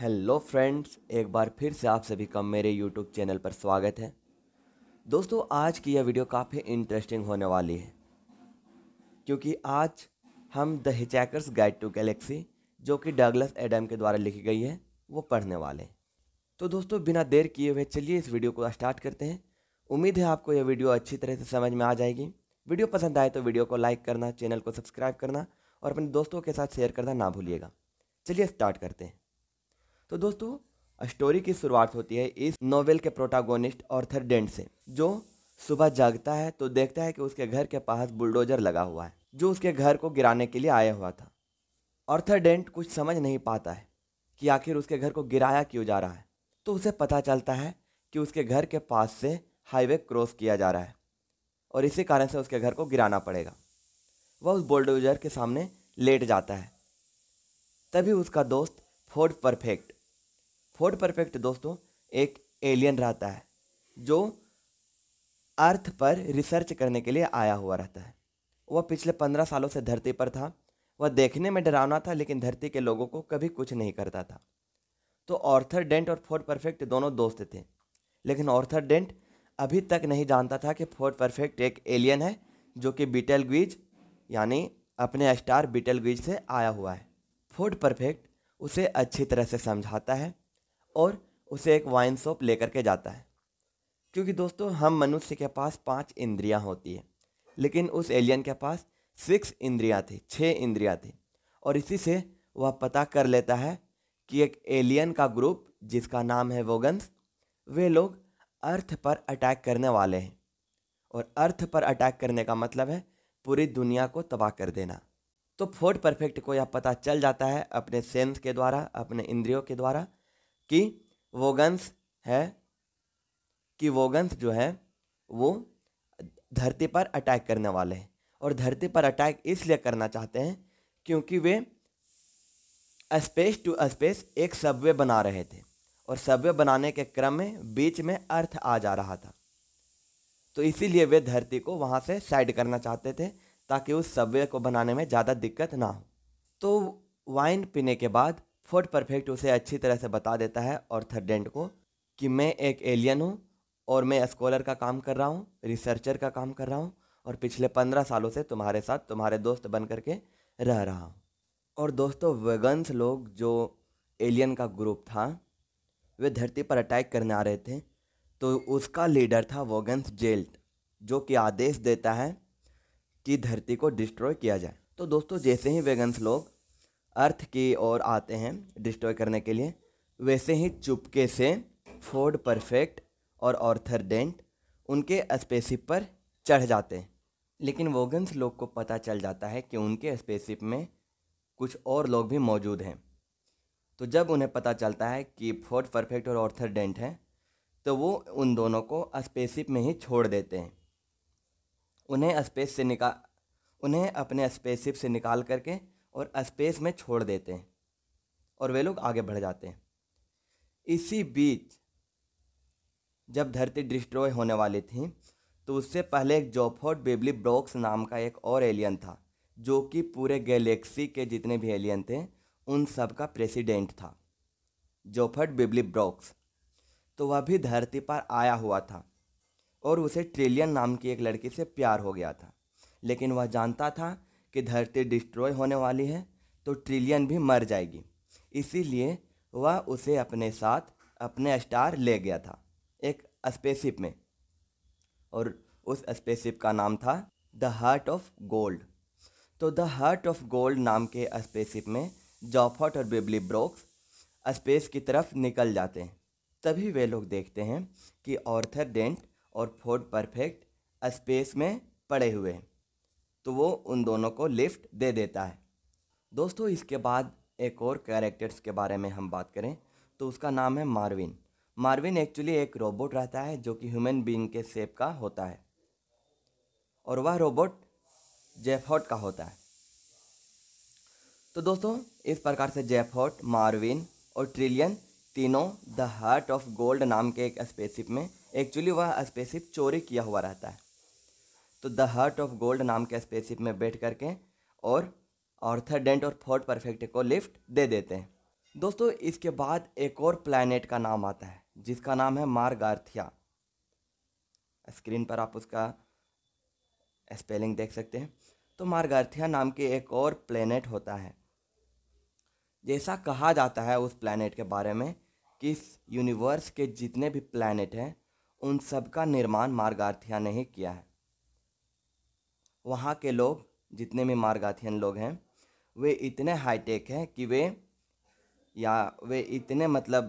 hello friends एक बार फिर से आप सभी का मेरे यूट्यूब चैनल पर स्वागत है दोस्तों आज की यह वीडियो काफ़ी इंटरेस्टिंग होने वाली है क्योंकि आज हम the Hitchhiker's Guide to Galaxy जो कि डगलस एडम के द्वारा लिखी गई है वो पढ़ने वाले हैं तो दोस्तों बिना देर किए हुए चलिए इस वीडियो को स्टार्ट करते हैं उम्मीद है आपको यह वीडियो अच्छी तरह से समझ में आ जाएगी वीडियो पसंद आए तो वीडियो को लाइक करना चैनल को सब्सक्राइब करना और अपने दोस्तों के साथ शेयर करना ना भूलिएगा चलिए स्टार्ट करते हैं तो दोस्तों स्टोरी की शुरुआत होती है इस नोवेल के प्रोटागोनिस्ट ऑर्थर डेंट से जो सुबह जागता है तो देखता है कि उसके घर के पास बुलडोजर लगा हुआ है जो उसके घर को गिराने के लिए आया हुआ था ऑर्थर डेंट कुछ समझ नहीं पाता है कि आखिर उसके घर को गिराया क्यों जा रहा है तो उसे पता चलता है कि उसके घर के पास से हाईवे क्रॉस किया जा रहा है और इसी कारण से उसके घर को गिराना पड़ेगा वह उस बुलडोजर के सामने लेट जाता है तभी उसका दोस्त फोर्ड परफेक्ट फोर्थ परफेक्ट दोस्तों एक एलियन रहता है जो अर्थ पर रिसर्च करने के लिए आया हुआ रहता है वह पिछले पंद्रह सालों से धरती पर था वह देखने में डरावना था लेकिन धरती के लोगों को कभी कुछ नहीं करता था तो ऑर्थर डेंट और फोर्ड परफेक्ट दोनों दोस्त थे लेकिन ऑर्थर डेंट अभी तक नहीं जानता था कि फोर्ड परफेक्ट एक एलियन है जो कि बीटल ग्वीज यानी अपने स्टार बीटल ग्वीज से आया हुआ है फोर्ड परफेक्ट उसे अच्छी तरह से समझाता है और उसे एक वाइन शॉप लेकर के जाता है क्योंकि दोस्तों हम मनुष्य के पास पांच इंद्रियां होती है लेकिन उस एलियन के पास सिक्स इंद्रियां थी छः इंद्रियां थी और इसी से वह पता कर लेता है कि एक एलियन का ग्रुप जिसका नाम है वोगन्स वे लोग अर्थ पर अटैक करने वाले हैं और अर्थ पर अटैक करने का मतलब है पूरी दुनिया को तबाह कर देना तो फोर्ट परफेक्ट को यह पता चल जाता है अपने सेंस के द्वारा अपने इंद्रियों के द्वारा कि वोगन्स है कि वोगन्स जो है वो धरती पर अटैक करने वाले हैं और धरती पर अटैक इसलिए करना चाहते हैं क्योंकि वे स्पेस टू स्पेस एक सबवे बना रहे थे और सबवे बनाने के क्रम में बीच में अर्थ आ जा रहा था तो इसीलिए वे धरती को वहाँ से साइड करना चाहते थे ताकि उस सबवे को बनाने में ज़्यादा दिक्कत ना हो तो वाइन पीने के बाद फोर्ट परफेक्ट उसे अच्छी तरह से बता देता है और डेंट को कि मैं एक एलियन हूँ और मैं स्कॉलर का काम कर रहा हूँ रिसर्चर का काम कर रहा हूँ और पिछले पंद्रह सालों से तुम्हारे साथ तुम्हारे दोस्त बन करके रह रहा हूँ और दोस्तों वेगन्स लोग जो एलियन का ग्रुप था वे धरती पर अटैक करने आ रहे थे तो उसका लीडर था वोगन्स जेल्ट जो कि आदेश देता है कि धरती को डिस्ट्रॉय किया जाए तो दोस्तों जैसे ही वेगन्स लोग अर्थ की ओर आते हैं डिस्ट्रॉय करने के लिए वैसे ही चुपके से फोर्ड परफेक्ट और ऑर्थर डेंट उनके स्पेसिप पर चढ़ जाते हैं लेकिन वोगन्स लोग को पता चल जाता है कि उनके स्पेसिप में कुछ और लोग भी मौजूद हैं तो जब उन्हें पता चलता है कि फोर्ड परफेक्ट और ऑर्थर डेंट हैं तो वो उन दोनों को स्पेसिप में ही छोड़ देते हैं उन्हें स्पेस से निकाल उन्हें अपने स्पेसिप से निकाल करके और स्पेस में छोड़ देते हैं और वे लोग आगे बढ़ जाते हैं इसी बीच जब धरती डिस्ट्रॉय होने वाली थी तो उससे पहले एक जॉफोर्ड बेबली ब्रॉक्स नाम का एक और एलियन था जो कि पूरे गैलेक्सी के जितने भी एलियन थे उन सब का प्रेसिडेंट था जोफर्ट बिबली ब्रॉक्स तो वह भी धरती पर आया हुआ था और उसे ट्रिलियन नाम की एक लड़की से प्यार हो गया था लेकिन वह जानता था कि धरती डिस्ट्रॉय होने वाली है तो ट्रिलियन भी मर जाएगी इसीलिए वह उसे अपने साथ अपने स्टार ले गया था एक स्पेसिप में और उस स्पेसिप का नाम था द हार्ट ऑफ गोल्ड तो द हार्ट ऑफ गोल्ड नाम के स्पेसिप में जॉफर्ट और बिबली ब्रोक्स स्पेस की तरफ निकल जाते हैं तभी वे लोग देखते हैं कि ऑर्थर डेंट और फोर्ड परफेक्ट स्पेस में पड़े हुए हैं तो वो उन दोनों को लिफ्ट दे देता है दोस्तों इसके बाद एक और कैरेक्टर्स के बारे में हम बात करें तो उसका नाम है मार्विन मार्विन एक्चुअली एक रोबोट रहता है जो कि ह्यूमन बींग के सेप का होता है और वह रोबोट जेफहॉट का होता है तो दोस्तों इस प्रकार से जेफहॉट मार्विन और ट्रिलियन तीनों द हार्ट ऑफ गोल्ड नाम के एक स्पेसिप में एक्चुअली वह स्पेसिप चोरी किया हुआ रहता है तो द हर्ट ऑफ गोल्ड नाम के स्पेसशिप में बैठ करके और ऑर्थर डेंट और फोर्ट परफेक्ट को लिफ्ट दे देते हैं दोस्तों इसके बाद एक और प्लानट का नाम आता है जिसका नाम है मारगार्थिया स्क्रीन पर आप उसका स्पेलिंग देख सकते हैं तो मारगार्थिया नाम के एक और प्लानट होता है जैसा कहा जाता है उस प्लानट के बारे में कि इस यूनिवर्स के जितने भी प्लानट हैं उन सब का निर्माण मार्गार्थिया ने ही किया है वहाँ के लोग जितने भी मार्गाथियन लोग हैं वे इतने हाईटेक हैं कि वे या वे इतने मतलब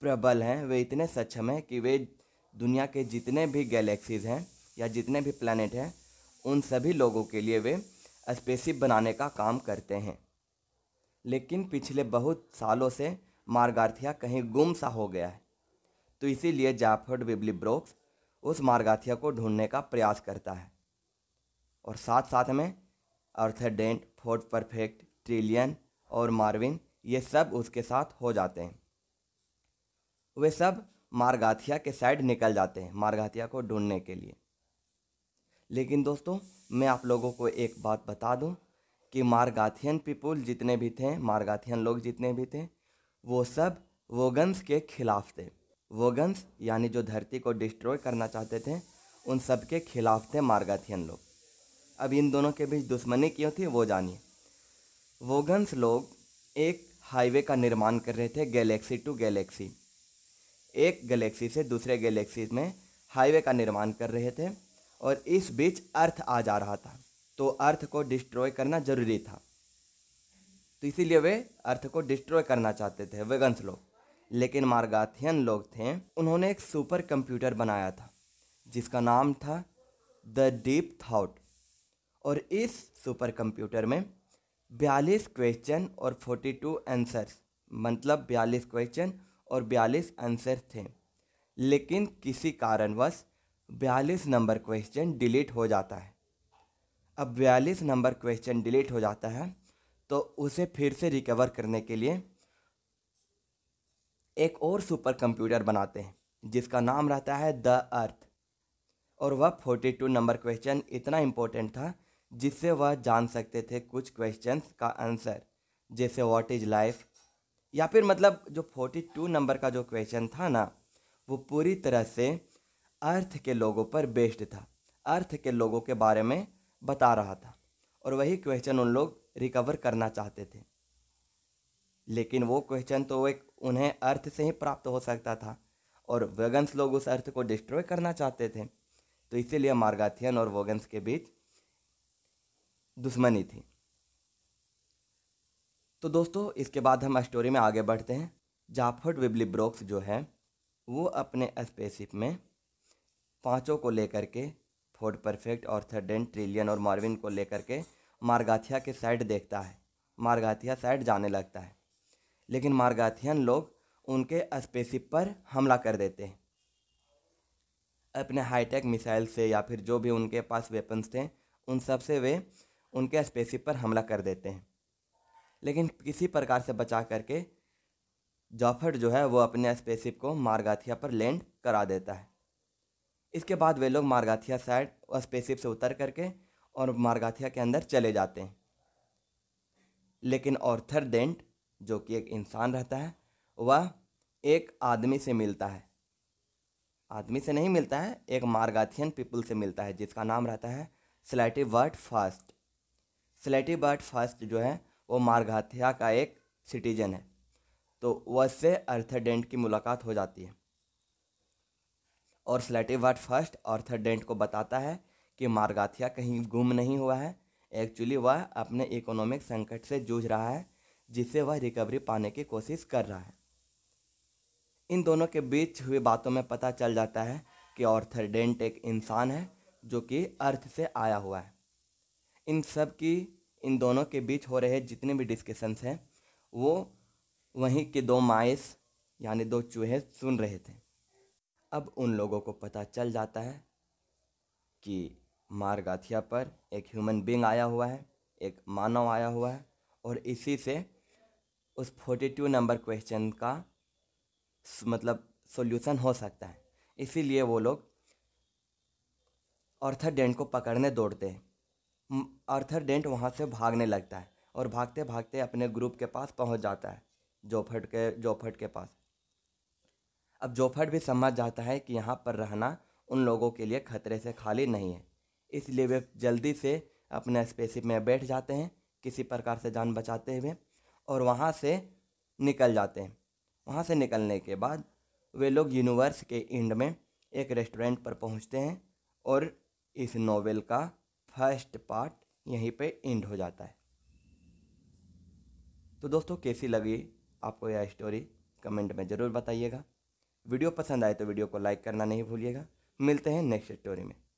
प्रबल हैं वे इतने सक्षम हैं कि वे दुनिया के जितने भी गैलेक्सीज़ हैं या जितने भी प्लानट हैं उन सभी लोगों के लिए वे स्पेसिप बनाने का काम करते हैं लेकिन पिछले बहुत सालों से मार्गार्थिया कहीं गुम सा हो गया है तो इसीलिए जाफर्ड विबली ब्रोक्स उस मार्गार्थिया को ढूंढने का प्रयास करता है और साथ साथ में अर्थडेंट फोर्थ परफेक्ट ट्रिलियन और मार्विन ये सब उसके साथ हो जाते हैं वे सब मारगाथिया के साइड निकल जाते हैं मारगाथिया को ढूंढने के लिए लेकिन दोस्तों मैं आप लोगों को एक बात बता दूं कि मारगाथियन पीपुल जितने भी थे मारगाथियन लोग जितने भी थे वो सब वोगन्स के खिलाफ थे वोगन्स यानी जो धरती को डिस्ट्रॉय करना चाहते थे उन सब के खिलाफ थे मारगाथियन लोग अब इन दोनों के बीच दुश्मनी क्यों थी वो जानिए वोगन्स लोग एक हाईवे का निर्माण कर रहे थे गैलेक्सी टू गैलेक्सी एक गैलेक्सी से दूसरे गैलेक्सी में हाईवे का निर्माण कर रहे थे और इस बीच अर्थ आ जा रहा था तो अर्थ को डिस्ट्रॉय करना जरूरी था तो इसीलिए वे अर्थ को डिस्ट्रॉय करना चाहते थे वेगन्स लोग लेकिन मार्गाथियन लोग थे उन्होंने एक सुपर कंप्यूटर बनाया था जिसका नाम था द डीप थाउट और इस सुपर कंप्यूटर में बयालीस क्वेश्चन और फोर्टी टू आंसर्स मतलब बयालीस क्वेश्चन और बयालीस आंसर थे लेकिन किसी कारणवश बयालीस नंबर क्वेश्चन डिलीट हो जाता है अब बयालीस नंबर क्वेश्चन डिलीट हो जाता है तो उसे फिर से रिकवर करने के लिए एक और सुपर कंप्यूटर बनाते हैं जिसका नाम रहता है द अर्थ और वह फोर्टी टू नंबर क्वेश्चन इतना इम्पोर्टेंट था जिससे वह जान सकते थे कुछ क्वेश्चंस का आंसर जैसे व्हाट इज़ लाइफ या फिर मतलब जो फोर्टी टू नंबर का जो क्वेश्चन था ना वो पूरी तरह से अर्थ के लोगों पर बेस्ड था अर्थ के लोगों के बारे में बता रहा था और वही क्वेश्चन उन लोग रिकवर करना चाहते थे लेकिन वो क्वेश्चन तो एक उन्हें अर्थ से ही प्राप्त हो सकता था और वेगन्स लोग उस अर्थ को डिस्ट्रॉय करना चाहते थे तो इसीलिए मार्गाथियन और वोगन्स के बीच दुश्मनी थी तो दोस्तों इसके बाद हम स्टोरी में आगे बढ़ते हैं जाफर्ड विबली ब्रोक्स जो है वो अपने स्पेसिप में पांचों को लेकर के फोर्ड परफेक्ट और थर्डेंट ट्रिलियन और मार्विन को लेकर के मार्गाथिया के साइड देखता है मार्गाथिया साइड जाने लगता है लेकिन मार्गाथियन लोग उनके स्पेसिप पर हमला कर देते हैं अपने हाईटेक मिसाइल से या फिर जो भी उनके पास वेपन्स थे उन सब से वे उनके स्पेसिप पर हमला कर देते हैं लेकिन किसी प्रकार से बचा करके जाफर जो है वो अपने स्पेसिप को मारगाथिया पर लैंड करा देता है इसके बाद वे लोग मारगाथिया साइड और स्पेसिप से उतर करके और मारगाथिया के अंदर चले जाते हैं लेकिन ऑर्थर डेंट जो कि एक इंसान रहता है वह एक आदमी से मिलता है आदमी से नहीं मिलता है एक मारगाथियन पीपल से मिलता है जिसका नाम रहता है Slartibartfast Slartibartfast जो है वो मारघाथिया का एक सिटीजन है तो वह से अर्थडेंट की मुलाकात हो जाती है और स्लेटी बर्ट फर्स्ट अर्थडेंट को बताता है कि मारगाथिया कहीं गुम नहीं हुआ है एक्चुअली वह अपने इकोनॉमिक संकट से जूझ रहा है जिससे वह रिकवरी पाने की कोशिश कर रहा है इन दोनों के बीच हुई बातों में पता चल जाता है कि ऑर्थरडेंट एक इंसान है जो कि अर्थ से आया हुआ है इन सब की इन दोनों के बीच हो रहे जितने भी डिस्कशंस हैं वो वहीं के दो माइस यानी दो चूहे सुन रहे थे अब उन लोगों को पता चल जाता है कि मारगाथिया पर एक ह्यूमन बींग आया हुआ है एक मानव आया हुआ है और इसी से उस फोर्टी टू नंबर क्वेश्चन का मतलब सॉल्यूशन हो सकता है इसीलिए वो लोग ऑर्थर डेंट को पकड़ने दौड़ते हैं आर्थर डेंट वहाँ से भागने लगता है और भागते भागते अपने ग्रुप के पास पहुँच जाता है जोफट के जोफट के पास अब जोफट भी समझ जाता है कि यहाँ पर रहना उन लोगों के लिए खतरे से खाली नहीं है इसलिए वे जल्दी से अपने स्पेसिप में बैठ जाते हैं किसी प्रकार से जान बचाते हुए और वहाँ से निकल जाते हैं वहाँ से निकलने के बाद वे लोग यूनिवर्स के एंड में एक रेस्टोरेंट पर पहुँचते हैं और इस नोवेल का फर्स्ट पार्ट यहीं पे एंड हो जाता है तो दोस्तों कैसी लगी आपको यह स्टोरी कमेंट में ज़रूर बताइएगा वीडियो पसंद आए तो वीडियो को लाइक करना नहीं भूलिएगा मिलते हैं नेक्स्ट स्टोरी में